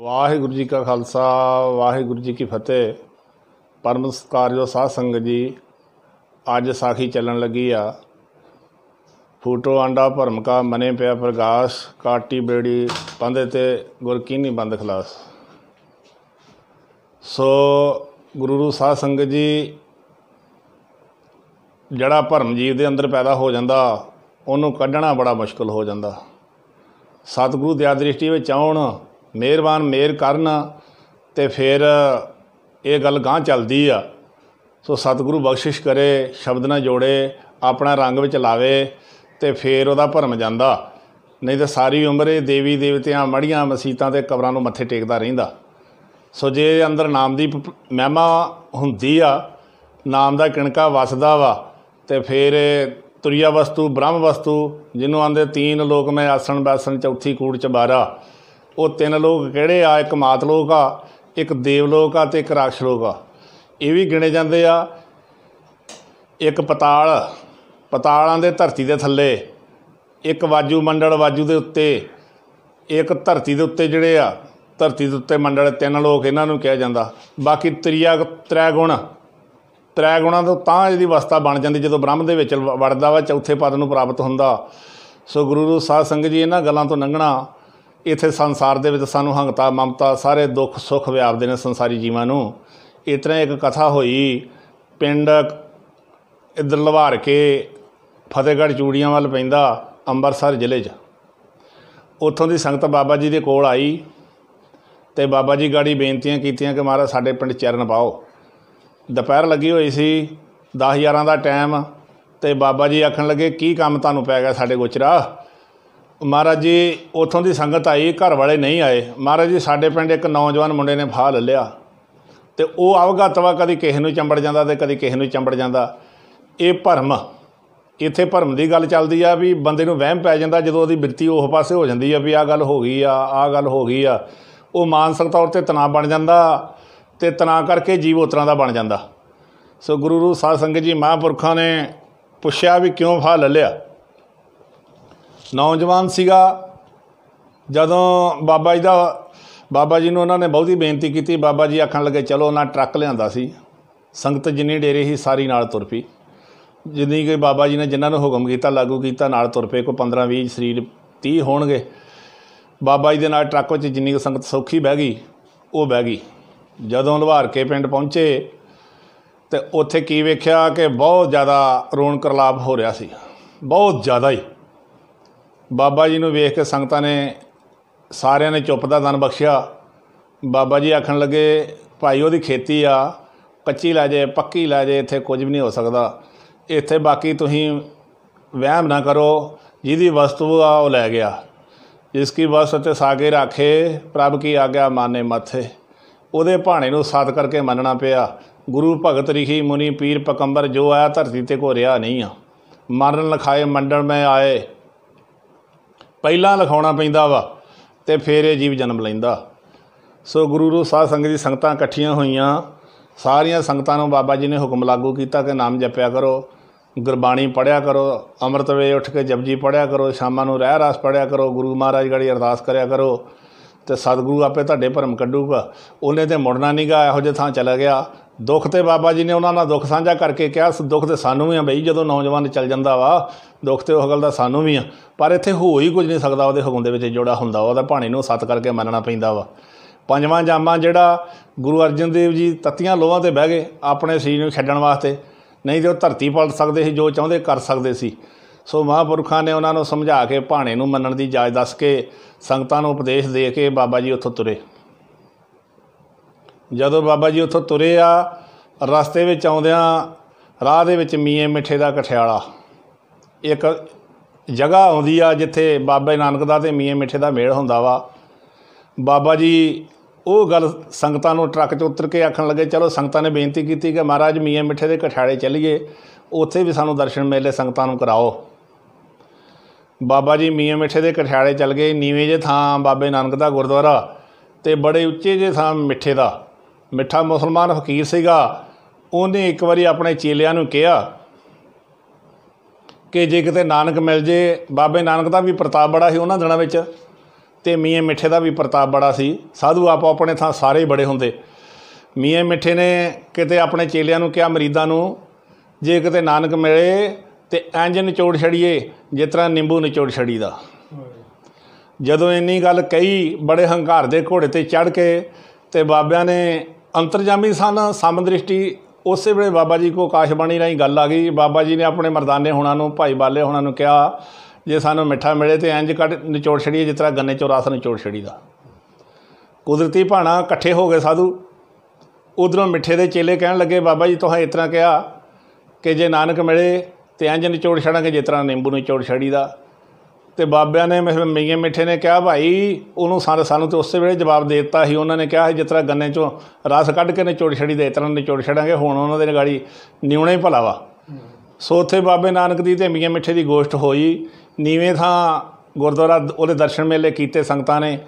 ਵਾਹਿਗੁਰੂ ਜੀ ਕਾ ਖਾਲਸਾ ਵਾਹਿਗੁਰੂ ਜੀ ਕੀ ਫਤਿਹ ਪਰਮ ਸਤਕਾਰਯੋ ਸਾਧ ਸੰਗਤ ਜੀ ਅੱਜ ਸਾਖੀ ਚੱਲਣ ਲੱਗੀ ਆ ਫੋਟੋ ਆਂਡਾ ਭਰਮ ਕਾ ਮਨੇ ਪਿਆ ਪ੍ਰਗਾਸ ਕਾਟੀ ਬੇੜੀ ਪੰਦੇ ਤੇ ਗੁਰ ਬੰਦ ਖਲਾਸ ਸੋ ਗੁਰੂ ਰੂ ਸਾਹਿਬ ਸੰਗਤ ਜੀ ਜਿਹੜਾ ਭਰਮ ਜੀਵ ਦੇ ਅੰਦਰ ਪੈਦਾ ਹੋ ਜਾਂਦਾ ਉਹਨੂੰ ਕੱਢਣਾ ਬੜਾ ਮੁਸ਼ਕਲ ਹੋ ਜਾਂਦਾ ਸਤਿਗੁਰੂ ਦੀ ਦ੍ਰਿਸ਼ਟੀ ਵਿੱਚ ਆਉਣ ਮਿਹਰਬਾਨ ਮੇਰ ਕਰਨ ਤੇ ਫਿਰ ਇਹ ਗੱਲ ਗਾਂ ਚੱਲਦੀ ਆ ਸੋ ਸਤਿਗੁਰੂ ਬਖਸ਼ਿਸ਼ ਕਰੇ ਸ਼ਬਦ ਨਾਲ ਜੋੜੇ ਆਪਣਾ ਰੰਗ ਵਿੱਚ ਲਾਵੇ ਤੇ ਫਿਰ ਉਹਦਾ ਭਰਮ ਜਾਂਦਾ ਨਹੀਂ ਤਾਂ ਸਾਰੀ ਉਮਰ ਇਹ ਦੇਵੀ ਦੇਵਤਿਆਂ ਮੜੀਆਂ ਮਸੀਤਾਂ ਤੇ ਕਬਰਾਂ ਨੂੰ ਮੱਥੇ ਟੇਕਦਾ ਰਹਿੰਦਾ ਸੋ ਜੇ ਅੰਦਰ ਨਾਮ ਦੀ ਮਹਿਮਾ ਹੁੰਦੀ ਆ ਨਾਮ ਦਾ ਕਿਣਕਾ ਵਸਦਾ ਵਾ ਤੇ ਫਿਰ ਤੁਰਿਆ ਵਸਤੂ ਬ੍ਰਹਮ ਵਸਤੂ ਜਿਹਨੂੰ ਆਂਦੇ ਤੀਨ ਲੋਕ ਮੈਂ ਆਸਣ ਬੈਸਣ ਚੌਥੀ ਕੂੜ ਚਬਾਰਾ ਉਹ ਤਿੰਨ ਲੋਕ ਕਿਹੜੇ ਆ ਇੱਕ ਮਾਤ ਲੋਕ ਆ ਇੱਕ ਦੇਵ ਲੋਕ ਆ ਤੇ ਇੱਕ ਰਾਖਸ਼ ਲੋਕ ਆ ਇਹ ਵੀ ਗਿਣੇ ਜਾਂਦੇ ਆ ਇੱਕ ਪਤਾਲ ਪਤਾਲਾਂ ਦੇ ਧਰਤੀ ਦੇ ਥੱਲੇ ਇੱਕ ਵਾਜੂ ਮੰਡਲ ਵਾਜੂ ਦੇ ਉੱਤੇ ਇੱਕ ਧਰਤੀ ਦੇ ਉੱਤੇ ਜਿਹੜੇ ਆ ਧਰਤੀ ਦੇ ਉੱਤੇ ਮੰਡਲ ਤਿੰਨ ਲੋਕ ਇਹਨਾਂ ਨੂੰ ਕਿਹਾ ਜਾਂਦਾ ਬਾਕੀ ਤ੍ਰਿਆ ਤ੍ਰੈ ਗੁਣ ਤ੍ਰੈ ਗੁਣਾਂ ਤੋਂ ਤਾਂ ਇਹਦੀ ਅਵਸਥਾ ਬਣ ਜਾਂਦੀ ਜਦੋਂ ਬ੍ਰਹਮ ਦੇ ਵਿੱਚ ਵੜਦਾ ਵਾ ਚੌਥੇ ਪਦ ਨੂੰ ਪ੍ਰਾਪਤ ਹੁੰਦਾ ਸੋ ਗੁਰੂ ਰੂਪ ਸਾਧ ਸੰਗਤ ਜੀ ਇਹਨਾਂ ਗੱਲਾਂ ਤੋਂ ਲੰਘਣਾ ਇੱਥੇ ਸੰਸਾਰ ਦੇ ਵਿੱਚ ਸਾਨੂੰ ਹੰਗਤਾ ਮਮਤਾ ਸਾਰੇ ਦੁੱਖ ਸੁੱਖ ਵਿਆਪਦੇ ਨੇ ਸੰਸਾਰੀ ਜੀਵਾਂ ਨੂੰ ਇਤਨਾ ਇੱਕ ਕਥਾ ਹੋਈ ਪਿੰਡ ਇਧਰ ਲਵਾਰ ਕੇ ਫਤਿਹਗੜ੍ਹ ਚੂੜੀਆਂ ਵੱਲ ਪੈਂਦਾ ਅੰਮ੍ਰਿਤਸਰ ਜ਼ਿਲ੍ਹੇ 'ਚ ਉੱਥੋਂ ਦੀ ਸੰਗਤ ਬਾਬਾ ਜੀ ਦੇ ਕੋਲ ਆਈ ਤੇ ਬਾਬਾ ਜੀ ਗਾੜੀ ਬੇਨਤੀਆਂ ਕੀਤੀਆਂ ਕਿ ਮਹਾਰਾਜ ਸਾਡੇ ਪਿੰਡ ਚਰਨ ਪਾਓ ਦੁਪਹਿਰ ਲੱਗੀ ਹੋਈ ਸੀ 10 11 ਦਾ ਟਾਈਮ ਤੇ ਬਾਬਾ ਜੀ ਆਖਣ ਲੱਗੇ ਕੀ ਕੰਮ ਤੁਹਾਨੂੰ ਪੈ ਗਿਆ ਸਾਡੇ ਗੁਚਰਾ ਮਹਾਰਾਜ ਜੀ ਉਥੋਂ ਦੀ ਸੰਗਤ ਆਈ ਘਰ ਵਾਲੇ ਨਹੀਂ ਆਏ ਮਹਾਰਾਜ ਜੀ ਸਾਡੇ ਪਿੰਡ ਇੱਕ ਨੌਜਵਾਨ ਮੁੰਡੇ ਨੇ ਫਾਹ ਲਿਆ ਤੇ ਉਹ ਤਵਾ ਕਦੀ ਕਿਸੇ ਨੂੰ ਚੰਬੜ ਜਾਂਦਾ ਤੇ ਕਦੀ ਕਿਸੇ ਨੂੰ ਚੰਬੜ ਜਾਂਦਾ ਇਹ ਭਰਮ ਇੱਥੇ ਭਰਮ ਦੀ ਗੱਲ ਚੱਲਦੀ ਆ ਵੀ ਬੰਦੇ ਨੂੰ ਵਹਿਮ ਪੈ ਜਾਂਦਾ ਜਦੋਂ ਉਹਦੀ ਬਿਰਤੀ ਉਹ ਪਾਸੇ ਹੋ ਜਾਂਦੀ ਆ ਵੀ ਆਹ ਗੱਲ ਹੋ ਗਈ ਆ ਆਹ ਗੱਲ ਹੋ ਗਈ ਆ ਉਹ ਮਾਨਸਿਕ ਤੌਰ ਤੇ ਤਣਾਅ ਬਣ ਜਾਂਦਾ ਤੇ ਤਣਾਅ ਕਰਕੇ ਜੀਵ ਉਤਰਾਂ ਦਾ ਬਣ ਜਾਂਦਾ ਸੋ ਗੁਰੂ ਰੂਪ ਸਾਧ ਸੰਗਤ ਜੀ ਮਹਾਂਪੁਰਖਾਂ ਨੇ ਪੁੱਛਿਆ ਵੀ ਕਿਉਂ ਫਾ ਲਿਆ ਨੌਜਵਾਨ ਸੀਗਾ ਜਦੋਂ ਬਾਬਾ ਜੀ ਦਾ ਬਾਬਾ ਜੀ ਨੂੰ ਉਹਨਾਂ ਨੇ ਬਹੁਤੀ ਬੇਨਤੀ ਕੀਤੀ ਬਾਬਾ ਜੀ ਆਖਣ ਲੱਗੇ ਚਲੋ ਉਹਨਾਂ ਟਰੱਕ ਲਿਆਂਦਾ ਸੀ ਸੰਗਤ ਜਿੰਨੀ ਡੇਰੇ ਸੀ ਸਾਰੀ ਨਾਲ ਤੁਰ ਪਈ ਜਿੰਨੀ ਕੋਈ ਬਾਬਾ ਜੀ ਨੇ ਜਿਨ੍ਹਾਂ ਨੂੰ ਹੁਕਮ ਕੀਤਾ ਲਾਗੂ ਕੀਤਾ ਨਾਲ ਤੁਰ ਪਏ ਕੋ 15 20 ਸਰੀਰ 30 ਹੋਣਗੇ ਬਾਬਾ ਜੀ ਦੇ ਨਾਲ ਟਰੱਕ ਵਿੱਚ ਜਿੰਨੀ ਸੰਗਤ ਸੌਖੀ ਬਹਿ ਗਈ ਉਹ ਬਹਿ ਗਈ ਜਦੋਂ ਲੁਹਾਰ ਕੇ ਪਿੰਡ ਪਹੁੰਚੇ ਤੇ ਉੱਥੇ ਕੀ ਵੇਖਿਆ ਕਿ ਬਹੁਤ ਜ਼ਿਆਦਾ ਰੋਣ ਕਰਲਾਪ ਹੋ ਰਿਹਾ ਸੀ ਬਹੁਤ ਜ਼ਿਆਦਾ ਹੀ ਬਾਬਾ ਜੀ ਨੂੰ ਵੇਖ ਕੇ ਸੰਗਤਾਂ ਨੇ ਸਾਰਿਆਂ ਨੇ ਚੁੱਪ ਦਾ ਦਨ ਬਖਸ਼ਿਆ ਬਾਬਾ ਜੀ ਆਖਣ ਲੱਗੇ ਭਾਈ ਉਹਦੀ ਖੇਤੀ ਆ ਕੱਚੀ ਲਾ ਜੇ ਪੱਕੀ ਲਾ ਜੇ ਇੱਥੇ ਕੁਝ ਵੀ ਨਹੀਂ ਹੋ ਸਕਦਾ ਇੱਥੇ ਬਾਕੀ ਤੁਸੀਂ ਵਹਿਮ ਨਾ ਕਰੋ ਜਿਹਦੀ ਵਸਤੂ ਆ ਉਹ ਲੈ ਗਿਆ ਕੀ ਬਸ ਤੇ ਸਾਗੇ ਰਾਖੇ ਪ੍ਰਭ ਕੀ ਆਗਿਆ ਮਾਨੇ ਮਥੇ ਉਹਦੇ ਭਾਣੇ ਨੂੰ ਸਾਥ ਕਰਕੇ ਮੰਨਣਾ ਪਿਆ ਗੁਰੂ ਭਗਤ ਰਿਖੀ ਮੁਨੀ ਪੀਰ ਪਕੰਬਰ ਜੋ ਆਇਆ ਧਰਤੀ ਤੇ ਕੋ ਰਿਆ ਨਹੀਂ ਆ ਮਰਨ ਲਖਾਏ ਮੰਡਲ ਮੈਂ ਆਏ ਪਹਿਲਾਂ ਲਿਖਾਉਣਾ ਪੈਂਦਾ ਵਾ ਤੇ ਫੇਰ ਇਹ ਜੀਵ ਜਨਮ ਲੈਂਦਾ ਸੋ ਗੁਰੂ ਰੂ ਸਾਧ ਸੰਗਤ ਦੀ ਸੰਗਤਾਂ ਇਕੱਠੀਆਂ ਹੋਈਆਂ ਸਾਰੀਆਂ ਸੰਗਤਾਂ ਨੂੰ ਬਾਬਾ ਜੀ ਨੇ ਹੁਕਮ ਲਾਗੂ ਕੀਤਾ ਕਿ ਨਾਮ ਜਪਿਆ ਕਰੋ ਗੁਰਬਾਣੀ ਪੜਿਆ ਕਰੋ ਅੰਮ੍ਰਿਤ ਵੇਲੇ ਉੱਠ ਕੇ ਜਪਜੀ ਪੜਿਆ ਕਰੋ ਸ਼ਾਮਾਂ ਨੂੰ ਰਹਿ ਰਾਸ ਪੜਿਆ ਕਰੋ ਗੁਰੂ ਮਹਾਰਾਜ ਗੜੀ ਅਰਦਾਸ ਕਰਿਆ ਕਰੋ ਤੇ ਸਤਿਗੁਰੂ ਆਪੇ ਤੁਹਾਡੇ ਭਰਮ ਕੱਢੂਗਾ ਉਹਨੇ ਤੇ ਮੁੜਨਾ ਨਹੀਂਗਾ ਇਹੋ ਜਿਹੇ ਥਾਂ ਚਲਾ ਗਿਆ ਦੁੱਖ ਤੇ ਬਾਬਾ ਜੀ ਨੇ ਉਹਨਾਂ ਨਾਲ ਦੁੱਖ ਸਾਂਝਾ ਕਰਕੇ ਕਿਹਾ ਦੁੱਖ ਤੇ ਸਾਨੂੰ ਵੀ ਆ ਬਈ ਜਦੋਂ ਨੌਜਵਾਨ ਚੱਲ ਜਾਂਦਾ ਵਾ ਦੁੱਖ ਤੇ ਉਹ ਗੱਲ ਦਾ ਸਾਨੂੰ ਵੀ ਆ ਪਰ ਇੱਥੇ ਹੋ ਹੀ ਕੁਝ ਨਹੀਂ ਸਕਦਾ ਉਹਦੇ ਹੁਕਮ ਦੇ ਵਿੱਚ ਜੋੜਾ ਹੁੰਦਾ ਉਹਦਾ ਭਾਣੇ ਨੂੰ ਸਤ ਕਰਕੇ ਮੰਨਣਾ ਪੈਂਦਾ ਵਾ ਪੰਜਵਾਂ ਜਾਮਾ ਜਿਹੜਾ ਗੁਰੂ ਅਰਜਨ ਦੇਵ ਜੀ ਤਤੀਆਂ ਲੋਹਾਂ ਤੇ ਬਹਿ ਗਏ ਆਪਣੇ ਸਰੀਰ ਨੂੰ ਛੱਡਣ ਵਾਸਤੇ ਨਹੀਂ ਤੇ ਉਹ ਧਰਤੀ ਪਲਟ ਸਕਦੇ ਸੀ ਜੋ ਚਾਹੁੰਦੇ ਕਰ ਸਕਦੇ ਸੀ ਸੋ ਮਹਾਪੁਰਖਾਂ ਨੇ ਉਹਨਾਂ ਨੂੰ ਸਮਝਾ ਕੇ ਭਾਣੇ ਨੂੰ ਮੰਨਣ ਦੀ ਜਾਜ ਦੱਸ ਕੇ ਸੰਗਤਾਂ ਨੂੰ ਉਪਦੇਸ਼ ਦੇ ਕੇ ਬਾਬਾ ਜੀ ਉੱਥੋਂ ਤੁਰੇ ਜਦੋਂ ਬਾਬਾ ਜੀ ਉੱਥੋਂ ਤੁਰੇ ਆ ਰਸਤੇ ਵਿੱਚ ਆਉਂਦਿਆਂ ਰਾਹ ਦੇ ਵਿੱਚ ਮੀਏ ਮਿੱਠੇ ਦਾ ਕਠਿਆਲਾ ਇੱਕ ਜਗ੍ਹਾ ਆਉਂਦੀ ਆ ਜਿੱਥੇ ਬਾਬੇ ਨਾਨਕ ਦਾ ਤੇ ਮੀਏ ਮਿੱਠੇ ਦਾ ਮੇਲ ਹੁੰਦਾ ਵਾ ਬਾਬਾ ਜੀ ਉਹ ਗੱਲ ਸੰਗਤਾਂ ਨੂੰ ਟਰੱਕ 'ਚ ਉਤਰ ਕੇ ਆਖਣ ਲੱਗੇ ਚਲੋ ਸੰਗਤਾਂ ਨੇ ਬੇਨਤੀ ਕੀਤੀ ਕਿ ਮਹਾਰਾਜ ਮੀਆਂ ਮਿੱਠੇ ਦੇ ਕਠਾੜੇ ਚੱਲੀਏ ਉੱਥੇ ਵੀ ਸਾਨੂੰ ਦਰਸ਼ਨ ਮਿਲੇ ਸੰਗਤਾਂ ਨੂੰ ਕਰਾਓ ਬਾਬਾ ਜੀ ਮੀਆਂ ਮਿੱਠੇ ਦੇ ਕਠਿਆਲੇ ਚੱਲ ਗਏ ਨੀਵੇਂ ਜੇ ਥਾਂ ਬਾਬੇ ਨਾਨਕ ਦਾ ਗੁਰਦੁਆਰਾ ਤੇ ਬੜੇ ਉੱਚੇ ਜੇ ਥਾਂ ਮਿੱਠੇ ਦਾ ਮਿੱਠਾ ਮੁਸਲਮਾਨ ਫਕੀਰ ਸੀਗਾ ਉਹਨੇ ਇੱਕ ਵਾਰੀ ਆਪਣੇ ਚੇਲਿਆਂ ਨੂੰ ਕਿਹਾ ਕਿ ਜੇ ਕਿਤੇ ਨਾਨਕ ਮਿਲ ਜੇ ਬਾਬੇ ਨਾਨਕ ਦਾ ਵੀ ਪ੍ਰਤਾਪ ਬੜਾ ਸੀ ਉਹਨਾਂ ਦਿਨਾਂ ਵਿੱਚ ਤੇ ਮੀਆਂ ਮਿੱਠੇ ਦਾ ਵੀ ਪ੍ਰਤਾਪ ਬੜਾ ਸੀ ਸਾਧੂ ਆਪੋ ਆਪਣੇ ਥਾਂ ਸਾਰੇ ਬੜੇ ਹੁੰਦੇ ਮੀਆਂ ਮਿੱਠੇ ਨੇ ਕਿਤੇ ਆਪਣੇ ਚੇਲਿਆਂ ਨੂੰ ਕਿਹਾ ਮਰੀਦਾਂ ਨੂੰ ਜੇ ਕਿਤੇ ਨਾਨਕ ਮਿਲੇ ਤੇ ਇੰਜ ਨਿਚੋੜ ਛੜੀਏ ਜਿਸ ਤਰ੍ਹਾਂ ਨਿੰਬੂ ਨਿਚੋੜ ਛੜੀਦਾ ਜਦੋਂ ਇੰਨੀ ਗੱਲ ਕਹੀ ਬੜੇ ਹੰਕਾਰ ਦੇ ਘੋੜੇ ਤੇ ਚੜ ਕੇ ਤੇ ਬਾਬਿਆਂ ਨੇ ਅੰਤਰਜਾਮੀ ਸਨ ਸਮਦ੍ਰਿਸ਼ਟੀ ਉਸੇ ਵੇਲੇ ਬਾਬਾ ਜੀ ਕੋ ਆਕਾਸ਼ਬਾਣੀ ਰਾਹੀਂ ਗੱਲ ਆ ਗਈ ਬਾਬਾ ਜੀ ਨੇ ਆਪਣੇ ਮਰਦਾਨੇ ਹੋਣਾ ਨੂੰ ਭਾਈ ਬਾਲੇ ਹੋਣਾ ਨੂੰ ਕਿਹਾ ਜੇ ਸਾਨੂੰ ਮਿੱਠਾ ਮਿਲੇ ਤੇ ਇੰਜ ਕੱਢ ਨਿਚੋੜ ਛੜੀ ਜਿਸ ਤਰ੍ਹਾਂ ਗੰਨੇ ਚੋਂ ਰਸ ਨਿਚੋੜ ਦਾ ਕੁਦਰਤੀ ਭਾਣਾ ਇਕੱਠੇ ਹੋ ਗਏ ਸਾਧੂ ਉਧਰੋਂ ਮਿੱਠੇ ਦੇ ਚੇਲੇ ਕਹਿਣ ਲੱਗੇ ਬਾਬਾ ਜੀ ਤੁਸੀਂ ਇਸ ਤਰ੍ਹਾਂ ਕਿਹਾ ਕਿ ਜੇ ਨਾਨਕ ਮਿਲੇ ਤੇ ਇੰਜ ਨਿਚੋੜ ਛੜਾਂਗੇ ਜਿਸ ਤਰ੍ਹਾਂ ਨਿੰਬੂ ਨਿਚੋੜ ਦਾ ਤੇ ਬਾਬਿਆਂ ਨੇ ਮੀਆਂ ਮਿੱਠੇ ਨੇ ਕਿਹਾ ਭਾਈ ਉਹਨੂੰ ਸਾਰੇ ਸਾਨੂੰ ਤੇ ਉਸੇ ਵੇਲੇ ਜਵਾਬ ਦੇ ਦਿੱਤਾ ਸੀ ਉਹਨਾਂ ਨੇ ਕਿਹਾ ਜਿਸ ਤਰ੍ਹਾਂ ਗੰਨੇ ਚੋਂ ਰਸ ਕੱਢ ਕੇ ਨਿਚੋੜ ਛੜੀ ਦੇ ਤਰ੍ਹਾਂ ਨਿਚੋੜ ਛੜਾਂਗੇ ਹੁਣ ਉਹਨਾਂ ਦੇ ਗਾੜੀ ਨਿਉਣਾ ਹੀ ਭਲਾਵਾ ਸੋ ਉੱਥੇ ਬਾਬੇ ਨਾਨਕ ਦੀ ਤੇ ਮੀਆਂ ਮਿੱਠੇ ਦੀ ਗੋਸ਼ਟ ਹੋਈ ਨੀਵੇਂ ਥਾਂ ਗੁਰਦੁਆਰਾ ਉਹਦੇ ਦਰਸ਼ਨ ਮੇਲੇ ਕੀਤੇ ਸੰਗਤਾਂ ਨੇ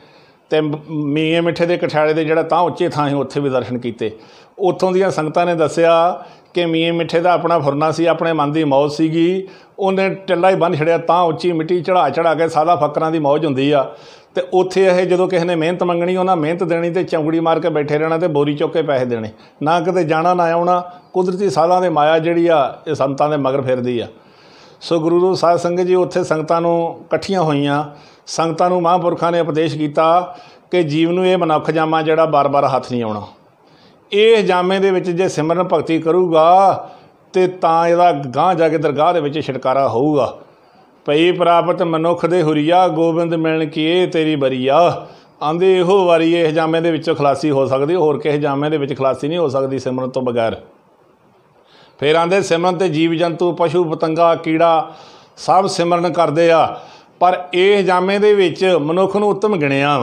ਤੇ ਮੀਏ ਮਿੱਠੇ ਦੇ ਕਠਾਲੇ ਦੇ ਜਿਹੜਾ ਤਾਂ ਉੱਚੇ ਥਾਂ ਹੈ ਉੱਥੇ ਵੀ ਦਰਸ਼ਨ ਕੀਤੇ ਉੱਥੋਂ ਦੀਆਂ ਸੰਗਤਾਂ ਨੇ ਦੱਸਿਆ ਕਿ ਮੀਏ ਮਿੱਠੇ ਦਾ ਆਪਣਾ ਫੁਰਨਾ ਸੀ ਆਪਣੇ ਮਨ ਦੀ ਮੌਜ ਸੀਗੀ ਉਹਨੇ ਟੱਲਾ ਹੀ ਬੰਨ ਛੜਿਆ ਤਾਂ ਉੱਚੀ ਮਿੱਟੀ ਚੜਾ ਚੜਾ ਕੇ ਸਾਦਾ ਫੱਕਰਾਂ ਦੀ ਮੌਜ ਹੁੰਦੀ ਆ ਤੇ ਉੱਥੇ ਇਹ ਜਦੋਂ ਕਿਸੇ ਨੇ ਮਿਹਨਤ ਮੰਗਣੀ ਉਹਨਾਂ ਮਿਹਨਤ ਦੇਣੀ ਤੇ ਚੌਂਗੜੀ ਮਾਰ ਕੇ ਬੈਠੇ ਰਹਿਣਾ ਤੇ ਬੋਰੀ ਚੁੱਕ ਕੇ ਪੈਸੇ ਦੇਣੇ ਨਾ ਕਿਤੇ ਜਾਣਾ ਨਾ ਆਉਣਾ ਕੁਦਰਤੀ ਸਾਲਾਂ ਦੇ ਮਾਇਆ ਜਿਹੜੀ ਆ ਇਹ ਸੰਤਾਂ ਦੇ ਮਗਰ ਫਿਰਦੀ ਆ ਸੋ ਗੁਰੂ ਗੋਬਿੰਦ ਸਾਧ ਸੰਗਤ ਜੀ ਉੱਥੇ ਸੰਗਤਾਂ ਨੂੰ ਇਕੱਠੀਆਂ ਹੋਈਆਂ ਸੰਗਤਾਂ ਨੂੰ ਮਹਾਂਪੁਰਖਾਂ ਨੇ ਉਪਦੇਸ਼ ਕੀਤਾ ਕਿ ਜੀਵ ਨੂੰ ਇਹ ਮਨੁੱਖ ਜਾਮਾ ਜਿਹੜਾ ਬਾਰ-ਬਾਰ ਹੱਥ ਨਹੀਂ ਆਉਣਾ ਇਹ ਜਾਮੇ ਦੇ ਵਿੱਚ ਜੇ ਸਿਮਰਨ ਭਗਤੀ ਕਰੂਗਾ ਤੇ ਤਾਂ ਇਹਦਾ ਗਾਂ ਜਾ ਕੇ ਦਰਗਾਹ ਦੇ ਵਿੱਚ ਛਟਕਾਰਾ ਹੋਊਗਾ ਭਈ ਪ੍ਰਾਪਤ ਮਨੁੱਖ ਦੇ ਹੁਰੀਆ ਗੋਬਿੰਦ ਮਿਲਣ ਕੀ ਇਹ ਤੇਰੀ ਬਰੀਆ ਆਂਦੇ ਇਹੋ ਵਾਰੀ ਇਹ ਜਾਮੇ ਦੇ ਵਿੱਚੋਂ ਖਲਾਸੀ ਹੋ ਸਕਦੀ ਹੋਰ ਕਿਸੇ ਜਾਮੇ ਦੇ ਵਿੱਚ ਖਲਾਸੀ ਨਹੀਂ ਹੋ ਸਕਦੀ ਸਿਮਰਨ ਤੋਂ ਬਗੈਰ ਫਿਰ ਆਂਦੇ ਸਿਮਰਨ ਤੇ ਜੀਵ ਜੰਤੂ ਪਸ਼ੂ ਪਤੰਗਾ ਕੀੜਾ ਸਭ ਸਿਮਰਨ ਕਰਦੇ ਆ ਪਰ ਇਹ ਜਾਮੇ ਦੇ ਵਿੱਚ ਮਨੁੱਖ ਨੂੰ ਉੱਤਮ ਗਿਣਿਆ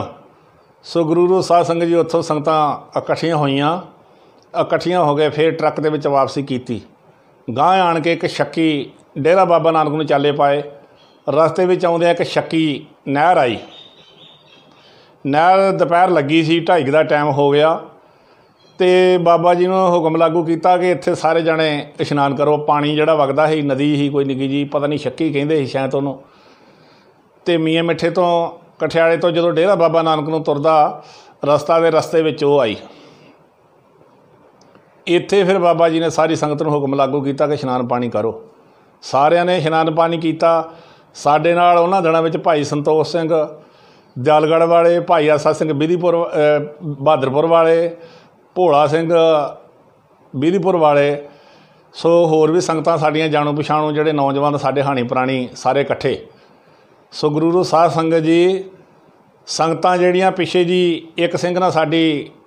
ਸੋ ਗੁਰੂ ਰੋ ਸਾਧ ਸੰਗਤ ਜੀ ਉੱਥੋਂ ਸੰਗਤਾਂ ਇਕੱਠੀਆਂ ਹੋਈਆਂ ਇਕੱਠੀਆਂ ਹੋ ਗਏ ਫਿਰ ਟਰੱਕ ਦੇ ਵਿੱਚ ਵਾਪਸੀ ਕੀਤੀ ਗਾਂ ਆਣ ਕੇ ਇੱਕ ਸ਼ੱਕੀ ਡੇਰਾ ਬਾਬਾ ਨਾਨਕ ਨੂੰ ਚਾਲੇ ਪਾਏ ਰਸਤੇ ਵਿੱਚ ਆਉਂਦੇ ਆ ਇੱਕ ਸ਼ੱਕੀ ਨਹਿਰ ਆਈ ਨਹਿਰ ਦੁਪਹਿਰ ਲੱਗੀ ਸੀ 2:30 ਦਾ ਟਾਈਮ ਹੋ ਗਿਆ ਤੇ ਬਾਬਾ ਜੀ ਨੂੰ ਹੁਕਮ ਲਾਗੂ ਕੀਤਾ ਕਿ ਇੱਥੇ ਸਾਰੇ ਜਣੇ ਇਸ਼ਨਾਨ ਕਰੋ ਪਾਣੀ ਜਿਹੜਾ ਵਗਦਾ ਸੀ ਨਦੀ ਹੀ ਕੋਈ ਨਿੱਗੀ ਜੀ ਪਤਾ ਨਹੀਂ ਸ਼ੱਕੀ ਕਹਿੰਦੇ ਸੀ ਸ਼ਾਇਦ ਉਹਨੂੰ ਤੇ ਮੀਆਂ ਮਿੱਠੇ ਤੋਂ ਕਠਿਆਲੇ ਤੋਂ ਜਦੋਂ ਡੇਰਾ ਬਾਬਾ ਨਾਨਕ ਨੂੰ ਤੁਰਦਾ ਰਸਤਾ ਦੇ ਰਸਤੇ ਵਿੱਚ ਉਹ ਆਈ ਇੱਥੇ ਫਿਰ ਬਾਬਾ ਜੀ ਨੇ ਸਾਰੀ ਸੰਗਤ ਨੂੰ ਹੁਕਮ ਲਾਗੂ ਕੀਤਾ ਕਿ ਇਸ਼ਨਾਨ ਪਾਣੀ ਕਰੋ ਸਾਰਿਆਂ ਨੇ ਇਸ਼ਨਾਨ ਪਾਣੀ ਕੀਤਾ ਸਾਡੇ ਨਾਲ ਉਹਨਾਂ ਦਿਨਾਂ ਵਿੱਚ ਭਾਈ ਸੰਤੋਖ ਸਿੰਘ ਦਿਆਲਗੜ ਵਾਲੇ ਭਾਈ ਆਸਾ ਸਿੰਘ ਬਿਧੀਪੁਰ ਬਹਾਦਰਪੁਰ ਵਾਲੇ ਭੋਲਾ ਸਿੰਘ ਬੀਰੀਪੁਰ ਵਾਲੇ ਸੋ ਹੋਰ ਵੀ ਸੰਗਤਾਂ ਸਾਡੀਆਂ ਜਾਣੂ ਪਛਾਣੂ ਜਿਹੜੇ ਨੌਜਵਾਨ ਸਾਡੇ ਹਾਣੀ ਪ੍ਰਾਣੀ ਸਾਰੇ ਇਕੱਠੇ ਸੋ ਗੁਰੂ ਰੋ ਸਾਧ ਸੰਗਤ ਜੀ ਸੰਗਤਾਂ ਜਿਹੜੀਆਂ ਪਿੱਛੇ ਜੀ ਇੱਕ ਸਿੰਘ ਨਾਲ ਸਾਡੀ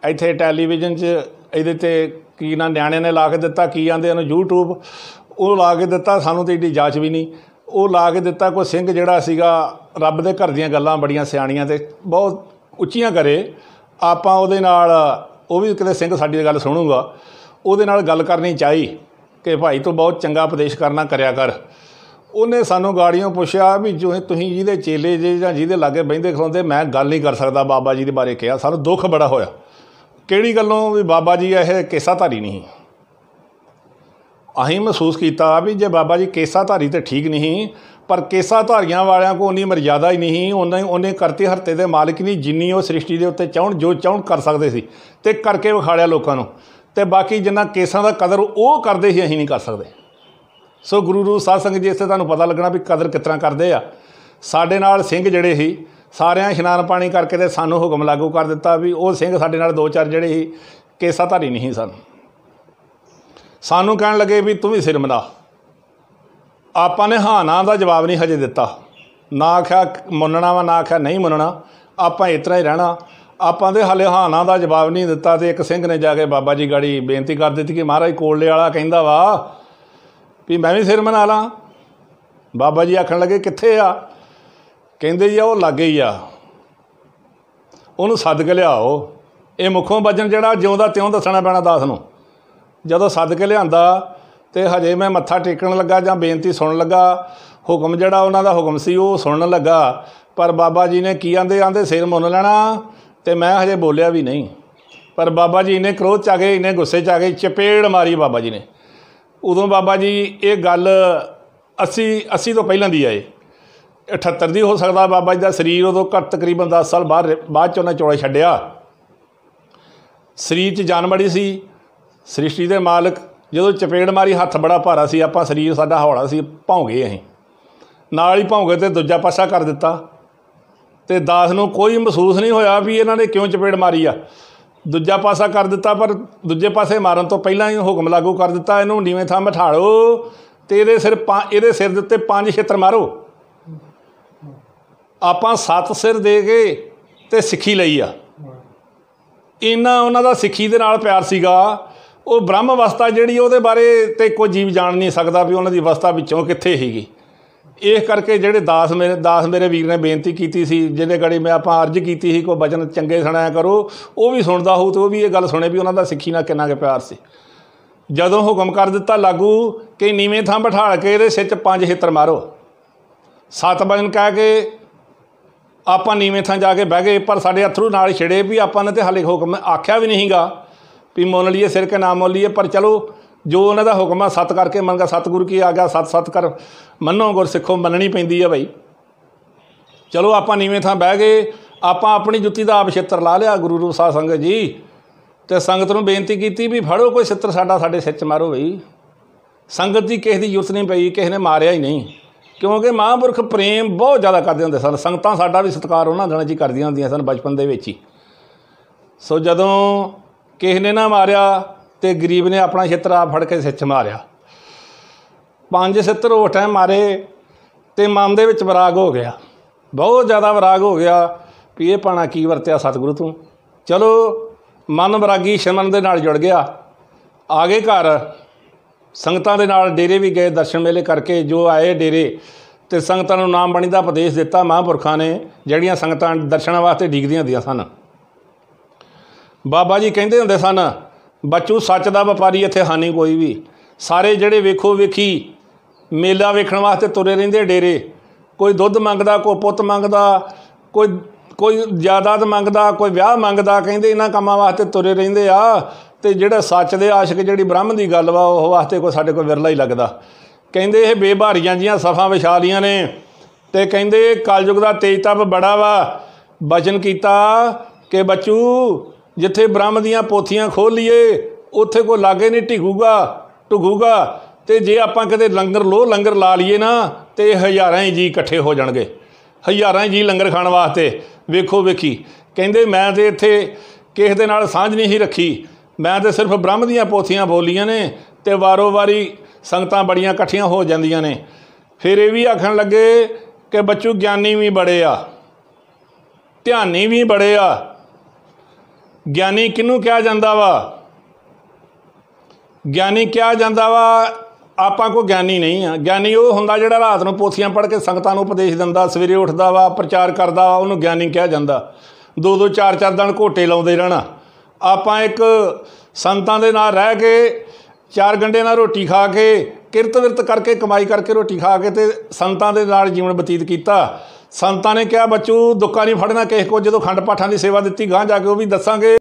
ਇੱਥੇ ਟੈਲੀਵਿਜ਼ਨ 'ਚ ਇਹਦੇ ਤੇ ਕੀ ਨਾ ਨਿਆਣੇ ਨੇ ਲਾ ਕੇ ਦਿੱਤਾ ਕੀ ਆਂਦੇ ਉਹਨੂੰ YouTube ਉਹ ਲਾ ਕੇ ਦਿੱਤਾ ਸਾਨੂੰ ਤੇ ਇੱਡੀ ਜਾਂਚ ਵੀ ਨਹੀਂ ਉਹ ਲਾ ਕੇ ਦਿੱਤਾ ਕੋਈ ਸਿੰਘ ਜਿਹੜਾ ਸੀਗਾ ਰੱਬ ਦੇ ਘਰ ਦੀਆਂ ਗੱਲਾਂ ਬੜੀਆਂ ਸਿਆਣੀਆਂ ਤੇ ਬਹੁਤ ਉੱਚੀਆਂ ਕਰੇ ਆਪਾਂ ਉਹਦੇ ਨਾਲ ਉਹ ਵੀ ਕਿਤੇ ਸਿੰਘ ਸਾਡੀ ਗੱਲ ਸੁਣੂਗਾ ਉਹਦੇ ਨਾਲ ਗੱਲ ਕਰਨੀ ਚਾਹੀ ਕਿ ਭਾਈ ਤੂੰ ਬਹੁਤ ਚੰਗਾ ਉਪਦੇਸ਼ ਕਰਨਾ ਕਰਿਆ ਕਰ ਉਹਨੇ ਸਾਨੂੰ ਗਾੜੀਆਂ ਪੁੱਛਿਆ ਵੀ ਜੋ ਤੁਸੀਂ ਜਿਹਦੇ ਚੇਲੇ ਜੇ ਜਾਂ ਜਿਹਦੇ ਲਾਗੇ ਬੈਂਦੇ ਖਲੋਂਦੇ ਮੈਂ ਗੱਲ ਨਹੀਂ ਕਰ ਸਕਦਾ ਬਾਬਾ ਜੀ ਦੇ ਬਾਰੇ ਕਿਹਾ ਸਾਨੂੰ ਦੁੱਖ ਬੜਾ ਹੋਇਆ ਕਿਹੜੀ ਗੱਲੋਂ ਵੀ ਬਾਬਾ ਜੀ ਇਹ ਧਾਰੀ ਨਹੀਂ ਅਹੀਂ ਮਹਿਸੂਸ ਕੀਤਾ ਵੀ ਜੇ ਬਾਬਾ ਜੀ ਧਾਰੀ ਤੇ ਠੀਕ ਨਹੀਂ ਪਰ ਕੇਸਾ ਧਾਰੀਆਂ ਵਾਲਿਆਂ ਕੋ ਉਨੀ ਮਰਜ਼ਾਦਾ ਹੀ ਨਹੀਂ ਉਹਨੇ ਉਹਨੇ ਕਰਤੇ ਹਰਤੇ ਦੇ ਮਾਲਕ ਨਹੀਂ ਜਿੰਨੀ ਉਹ ਸ੍ਰਿਸ਼ਟੀ ਦੇ ਉੱਤੇ ਚਾਹਣ ਜੋ ਚਾਹਣ ਕਰ ਸਕਦੇ ਸੀ ਤੇ ਕਰਕੇ ਵਿਖਾੜਿਆ ਲੋਕਾਂ ਨੂੰ ਤੇ ਬਾਕੀ ਜਿੰਨਾ ਕੇਸਾਂ ਦਾ ਕਦਰ ਉਹ ਕਰਦੇ ਸੀ ਅਸੀਂ ਨਹੀਂ ਕਰ ਸਕਦੇ ਸੋ ਗੁਰੂ ਰੂਪ ਸਾਧ ਸੰਗਤ ਜੀ ਇਸੇ ਤੁਹਾਨੂੰ ਪਤਾ ਲੱਗਣਾ ਵੀ ਕਦਰ ਕਿਤਨਾ ਕਰਦੇ ਆ ਸਾਡੇ ਨਾਲ ਸਿੰਘ ਜਿਹੜੇ ਸੀ ਸਾਰਿਆਂ ਇਸ਼ਨਾਨ ਪਾਣੀ ਕਰਕੇ ਤੇ ਸਾਨੂੰ ਹੁਕਮ ਲਾਗੂ ਕਰ ਦਿੱਤਾ ਵੀ ਉਹ ਸਿੰਘ ਸਾਡੇ ਨਾਲ ਦੋ ਚਾਰ ਜਿਹੜੇ ਸੀ ਕੇਸਾ ਧਾਰੀ ਨਹੀਂ ਸਨ ਸਾਨੂੰ ਕਹਿਣ ਲੱਗੇ ਵੀ ਤੂੰ ਵੀ ਸਿਰ ਮਨਾ ਆਪਾਂ ਨੇ ਹਾਂ ਨਾ ਦਾ ਜਵਾਬ ਨਹੀਂ ਹਜੇ ਦਿੱਤਾ ਨਾ ਆਖਿਆ ਮੰਨਣਾ ਵਾ ਨਾ ਆਖਿਆ ਨਹੀਂ ਮੰਨਣਾ ਆਪਾਂ ਇਸ ਤਰ੍ਹਾਂ ਹੀ ਰਹਿਣਾ ਆਪਾਂ ਦੇ ਹਲੇ ਹਾਨਾ ਦਾ ਜਵਾਬ ਨਹੀਂ ਦਿੱਤਾ ਤੇ ਇੱਕ ਸਿੰਘ ਨੇ ਜਾ ਕੇ ਬਾਬਾ ਜੀ ਗਾੜੀ ਬੇਨਤੀ ਕਰ ਦਿੱਤੀ ਕਿ ਮਹਾਰਾਜ ਕੋਲੇ ਵਾਲਾ ਕਹਿੰਦਾ ਵਾ ਵੀ ਮੈਂ ਵੀ ਸਿਰ ਮਨਾ ਲਾਂ ਬਾਬਾ ਜੀ ਆਖਣ ਲੱਗੇ ਕਿੱਥੇ ਆ ਕਹਿੰਦੇ ਜੀ ਉਹ ਲੱਗੇ ਹੀ ਆ ਉਹਨੂੰ ਸੱਦ ਕੇ ਲਿਆਓ ਇਹ ਮੁਖੋਂ ਵਜਨ ਜਿਹੜਾ ਜਿਉਂਦਾ ਤਿਉਂ ਦੱਸਣਾ ਪੈਣਾ ਦਾਸ ਨੂੰ ਜਦੋਂ ਸੱਦ ਕੇ ਲਿਆਂਦਾ ਤੇ ਹਜੇ ਮੈਂ ਮੱਥਾ ਟੇਕਣ ਲੱਗਾ ਜਾਂ ਬੇਨਤੀ ਸੁਣਨ ਲੱਗਾ ਹੁਕਮ ਜਿਹੜਾ ਉਹਨਾਂ ਦਾ ਹੁਕਮ ਸੀ ਉਹ ਸੁਣਨ ਲੱਗਾ ਪਰ ਬਾਬਾ ਜੀ ਨੇ ਕੀ ਆਂਦੇ ਆਂਦੇ ਸਿਰ ਮੁੰਨ ਲੈਣਾ ਤੇ ਮੈਂ ਹਜੇ ਬੋਲਿਆ ਵੀ ਨਹੀਂ ਪਰ ਬਾਬਾ ਜੀ ਨੇ ਕ੍ਰੋਧ ਚ ਆ ਗਏ ਇਹਨੇ ਗੁੱਸੇ ਚ ਆ ਗਏ ਚਪੇੜ ਮਾਰੀ ਬਾਬਾ ਜੀ ਨੇ ਉਦੋਂ ਬਾਬਾ ਜੀ ਇਹ ਗੱਲ 80 80 ਤੋਂ ਪਹਿਲਾਂ ਦੀ ਆਏ 78 ਦੀ ਹੋ ਸਕਦਾ ਬਾਬਾ ਜੀ ਦਾ ਸਰੀਰ ਉਦੋਂ ਘੱਟ ਤਕਰੀਬਨ 10 ਸਾਲ ਬਾਅਦ ਬਾਅਦ ਚ ਉਹਨਾਂ ਚੋੜਾ ਛੱਡਿਆ ਸਰੀਰ 'ਚ ਜਾਨ ਮੜੀ ਸੀ ਸ੍ਰਿਸ਼ਟੀ ਦੇ ਮਾਲਕ ਜਦੋਂ ਚਪੇੜ ਮਾਰੀ ਹੱਥ ਬੜਾ ਭਾਰਾ ਸੀ ਆਪਾਂ ਸਰੀਰ ਸਾਡਾ ਹੌਲਾ ਸੀ ਭੌਂ ਗਏ ਅਸੀਂ ਨਾਲ ਹੀ ਭੌਂ ਗਏ ਤੇ ਦੂਜਾ ਪਾਸਾ ਕਰ ਦਿੱਤਾ ਤੇ ਦਾਸ ਨੂੰ ਕੋਈ ਮਹਿਸੂਸ ਨਹੀਂ ਹੋਇਆ ਵੀ ਇਹਨਾਂ ਨੇ ਕਿਉਂ ਚਪੇੜ ਮਾਰੀ ਆ ਦੂਜਾ ਪਾਸਾ ਕਰ ਦਿੱਤਾ ਪਰ ਦੂਜੇ ਪਾਸੇ ਮਾਰਨ ਤੋਂ ਪਹਿਲਾਂ ਹੀ ਹੁਕਮ ਲਾਗੂ ਕਰ ਦਿੱਤਾ ਇਹਨੂੰ ਨੀਵੇਂ ਥਾਂ ਮਠਾੜੋ ਤੇ ਇਹਦੇ ਸਿਰ ਇਹਦੇ ਸਿਰ ਦੇ ਉੱਤੇ ਪੰਜ ਛੇਤਰ ਮਾਰੋ ਆਪਾਂ ਸੱਤ ਸਿਰ ਦੇ ਕੇ ਤੇ ਸਿੱਖੀ ਲਈ ਆ ਇਹਨਾਂ ਉਹਨਾਂ ਦਾ ਸਿੱਖੀ ਦੇ ਨਾਲ ਪਿਆਰ ਸੀਗਾ ਉਹ ਬ੍ਰਹਮ ਅਵਸਥਾ ਜਿਹੜੀ ਉਹਦੇ ਬਾਰੇ ਤੇ ਕੋਈ ਜੀਵ ਜਾਣ ਨਹੀਂ ਸਕਦਾ ਵੀ ਉਹਨਾਂ ਦੀ ਅਵਸਥਾ ਵਿੱਚੋਂ ਕਿੱਥੇ ਹੈਗੀ ਇਸ ਕਰਕੇ ਜਿਹੜੇ ਦਾਸ ਮੇਰੇ ਦਾਸ ਮੇਰੇ ਵੀਰ ਨੇ ਬੇਨਤੀ ਕੀਤੀ ਸੀ ਜਿਹਦੇ ਗੜੀ ਮੈਂ ਆਪਾਂ ਅਰਜ ਕੀਤੀ ਸੀ ਕੋਈ ਬਚਨ ਚੰਗੇ ਸੁਣਾਇਆ ਕਰੋ ਉਹ ਵੀ ਸੁਣਦਾ ਹੋਊ ਤੇ ਉਹ ਵੀ ਇਹ ਗੱਲ ਸੁਣੇ ਵੀ ਉਹਨਾਂ ਦਾ ਸਿੱਖੀ ਨਾਲ ਕਿੰਨਾ ਕੁ ਪਿਆਰ ਸੀ ਜਦੋਂ ਹੁਕਮ ਕਰ ਦਿੱਤਾ ਲਾਗੂ ਕਿ ਨੀਵੇਂ ਥਾਂ ਲ ਕੇ ਇਹਦੇ ਸਿਰ 'ਚ ਪੰਜ ਹਿੱਤਰ ਮਾਰੋ ਸਤ ਬਚਨ ਕਹਿ ਕੇ ਆਪਾਂ ਨੀਵੇਂ ਥਾਂ ਜਾ ਕੇ ਬਹਿ ਗਏ ਪਰ ਸਾਡੇ ਅਥਰੂ ਨਾਲ ਛਿੜੇ ਵੀ ਆਪਾਂ ਨੇ ਤੇ ਹਲੇ ਹੁਕਮ ਆਖਿਆ ਵੀ ਨਹੀਂਗਾ ਵੀ ਮੋਨ ਲਈਏ ਸਿਰ ਕੇ ਨਾਮ ਮੋਲੀਏ ਲਈਏ ਪਰ ਚਲੋ ਜੋ ਉਹਨਾਂ ਦਾ ਹੁਕਮ ਆ ਸਤ ਕਰਕੇ ਮੰਨਗਾ ਸਤਗੁਰ ਕੀ ਆਗਿਆ ਸਤ ਸਤ ਕਰ ਮੰਨੋ ਗੁਰ ਸਿੱਖੋ ਮੰਨਣੀ ਪੈਂਦੀ ਆ ਭਾਈ ਚਲੋ ਆਪਾਂ ਨੀਵੇਂ ਥਾਂ ਬਹਿ ਗਏ ਆਪਾਂ ਆਪਣੀ ਜੁੱਤੀ ਦਾ ਆਪ ਛੇਤਰ ਲਾ ਲਿਆ ਗੁਰੂ ਰੂਪ ਸਾਹਿਬ ਸੰਗਤ ਜੀ ਤੇ ਸੰਗਤ ਨੂੰ ਬੇਨਤੀ ਕੀਤੀ ਵੀ ਫੜੋ ਕੋਈ ਛੇਤਰ ਸਾਡਾ ਸਾਡੇ ਸਿਰ ਚ ਮਾਰੋ ਭਾਈ ਸੰਗਤ ਦੀ ਕਿਸੇ ਦੀ ਯੁੱਤ ਨਹੀਂ ਪਈ ਕਿਸੇ ਨੇ ਮਾਰਿਆ ਹੀ ਨਹੀਂ ਕਿਉਂਕਿ ਮਹਾਂਪੁਰਖ ਪ੍ਰੇਮ ਬਹੁਤ ਜ਼ਿਆਦਾ ਕਰਦੇ ਹੁੰਦੇ ਸਨ ਸੰਗਤਾਂ ਸਾਡਾ ਵੀ ਸਤਿਕਾਰ ਉਹਨਾਂ ਦਿਨਾਂ 'ਚ ਕਰਦੀਆਂ ਹੁੰਦੀਆਂ ਸਨ ਬਚਪਨ ਦੇ ਵਿੱਚ ਹੀ ਸੋ ਜਦੋਂ ਕਿਸ ਨੇ ਨਾ ਮਾਰਿਆ ਤੇ ਗਰੀਬ ਨੇ ਆਪਣਾ ਆ ਫੜ ਕੇ ਸਿੱਛ ਮਾਰਿਆ ਪੰਜ ਛਿੱਤਰ ਉਹ ਟਾਈਮ ਮਾਰੇ ਤੇ ਮਨ ਦੇ ਵਿੱਚ ਵਿਰਾਗ ਹੋ ਗਿਆ ਬਹੁਤ ਜ਼ਿਆਦਾ ਵਿਰਾਗ ਹੋ ਗਿਆ ਵੀ ਇਹ ਪਾਣਾ ਕੀ ਵਰਤਿਆ ਸਤਿਗੁਰੂ ਤੋਂ ਚਲੋ ਮਨ ਵਿਰਾਗੀ ਸ਼ਮਨ ਦੇ ਨਾਲ ਜੁੜ ਗਿਆ ਆ ਗਏ ਘਰ ਸੰਗਤਾਂ ਦੇ ਨਾਲ ਡੇਰੇ ਵੀ ਗਏ ਦਰਸ਼ਨ ਮੇਲੇ ਕਰਕੇ ਜੋ ਆਏ ਡੇਰੇ ਤੇ ਸੰਗਤਾਂ ਨੂੰ ਨਾਮ ਬਣੀ ਦਾ ਉਪਦੇਸ਼ ਦਿੱਤਾ ਮਹਾਂਪੁਰਖਾਂ ਨੇ ਜਿਹੜੀਆਂ ਸੰਗਤਾਂ ਦਰਸ਼ਨਾਂ ਵਾਸਤੇ ਡੀਗਦੀਆਂ ਹੁੰਦੀਆਂ ਸਨ ਬਾਬਾ ਜੀ ਕਹਿੰਦੇ ਹੁੰਦੇ ਸਨ ਬੱਚੂ ਸੱਚ ਦਾ ਵਪਾਰੀ ਇੱਥੇ ਹਾਨੀ ਕੋਈ ਵੀ ਸਾਰੇ ਜਿਹੜੇ ਵੇਖੋ ਵੇਖੀ ਮੇਲਾ ਵੇਖਣ ਵਾਸਤੇ ਤੁਰੇ ਰਹਿੰਦੇ ਡੇਰੇ ਕੋਈ ਦੁੱਧ ਮੰਗਦਾ ਕੋਈ ਪੁੱਤ ਮੰਗਦਾ ਕੋਈ ਕੋਈ ਜਾਇਦਾਦ ਮੰਗਦਾ ਕੋਈ ਵਿਆਹ ਮੰਗਦਾ ਕਹਿੰਦੇ ਇਹਨਾਂ ਕੰਮਾਂ ਵਾਸਤੇ ਤੁਰੇ ਰਹਿੰਦੇ ਆ ਤੇ ਜਿਹੜਾ ਸੱਚ ਦੇ ਆਸ਼ਿਕ ਜਿਹੜੀ ਬ੍ਰਹਮ ਦੀ ਗੱਲ ਵਾ ਉਹ ਵਾਸਤੇ ਕੋਈ ਸਾਡੇ ਕੋਲ ਵਿਰਲਾ ਹੀ ਲੱਗਦਾ ਕਹਿੰਦੇ ਇਹ ਬੇਭਾਰੀਆਂ ਜੀਆਂ ਸਫਾਂ ਵਿਛਾ ਲੀਆਂ ਨੇ ਤੇ ਕਹਿੰਦੇ ਕਲਯੁਗ ਦਾ ਤੇਜ ਤਪ ਬੜਾ ਵਾ ਬਚਨ ਕੀਤਾ ਕਿ ਬੱਚੂ ਜਿੱਥੇ ਬ੍ਰਹਮ ਦੀਆਂ ਪੋਥੀਆਂ ਖੋਲ ਲਈਏ ਉੱਥੇ ਕੋ ਲਾਗੇ ਨਹੀਂ ਢਿਗੂਗਾ ਢੁਗੂਗਾ ਤੇ ਜੇ ਆਪਾਂ ਕਿਤੇ ਲੰਗਰ ਲੋ ਲੰਗਰ ਲਾ ਲਈਏ ਨਾ ਤੇ ਹਜ਼ਾਰਾਂ ਹੀ ਜੀ ਇਕੱਠੇ ਹੋ ਜਾਣਗੇ ਹਜ਼ਾਰਾਂ ਹੀ ਜੀ ਲੰਗਰ ਖਾਣ ਵਾਸਤੇ ਵੇਖੋ ਵੇਖੀ ਕਹਿੰਦੇ ਮੈਂ ਤੇ ਇੱਥੇ ਕਿਸੇ ਦੇ ਨਾਲ ਸਾਂਝ ਨਹੀਂ ਰੱਖੀ ਮੈਂ ਤੇ ਸਿਰਫ ਬ੍ਰਹਮ ਦੀਆਂ ਪੋਥੀਆਂ ਬੋਲੀਆਂ ਨੇ ਤੇ ਵਾਰੋ-ਵਾਰੀ ਸੰਗਤਾਂ ਬੜੀਆਂ ਇਕੱਠੀਆਂ ਹੋ ਜਾਂਦੀਆਂ ਨੇ ਫਿਰ ਇਹ ਵੀ ਆਖਣ ਲੱਗੇ ਕਿ ਬੱਚੂ ਗਿਆਨੀ ਵੀ ਬੜੇ ਆ ਧਿਆਨੀ ਵੀ ਬੜੇ ਆ ਗਿਆਨੀ ਕਿਹਨੂੰ ਕਿਹਾ ਜਾਂਦਾ ਵਾ ਗਿਆਨੀ ਕਿਹਾ ਜਾਂਦਾ ਵਾ ਆਪਾਂ ਕੋ ਗਿਆਨੀ ਨਹੀਂ ਆ ਗਿਆਨੀ ਉਹ ਹੁੰਦਾ ਜਿਹੜਾ ਰਾਤ ਨੂੰ ਪੋਥੀਆਂ ਪੜ੍ਹ ਕੇ ਸੰਗਤਾਂ ਨੂੰ ਉਪਦੇਸ਼ ਦਿੰਦਾ ਸਵੇਰੇ ਉੱਠਦਾ ਵਾ ਪ੍ਰਚਾਰ ਕਰਦਾ ਵਾ ਉਹਨੂੰ ਗਿਆਨੀ ਕਿਹਾ ਜਾਂਦਾ ਦੋ ਦੋ ਚਾਰ ਚਾਰ ਦਿਨ ਘੋਟੇ ਲਾਉਂਦੇ ਰਹਿਣਾ ਆਪਾਂ ਇੱਕ ਸੰਤਾਂ ਦੇ ਨਾਲ ਰਹਿ ਕੇ ਚਾਰ ਗੰਡੇ ਨਾਲ ਰੋਟੀ ਖਾ ਕੇ ਕਿਰਤ ਵਿਰਤ ਕਰਕੇ ਕਮਾਈ ਕਰਕੇ ਰੋਟੀ ਖਾ ਕੇ ਤੇ ਸੰਤਾਂ ਦੇ ਨਾਲ ਜੀਵਨ ਬਤੀਤ ਕੀਤਾ ਸੰਤਾਂ ਨੇ ਕਿਹਾ ਬੱਚੂ ਦੁੱਕਾ ਨਹੀਂ ਫੜਨਾ ਕਿਸੇ ਕੋ ਜਦੋਂ ਖੰਡ ਪਾਠਾਂ ਦੀ ਸੇਵਾ ਦਿੱਤੀ ਗਾਂ ਜਾ ਕੇ ਉਹ ਵੀ ਦੱਸਾਂਗੇ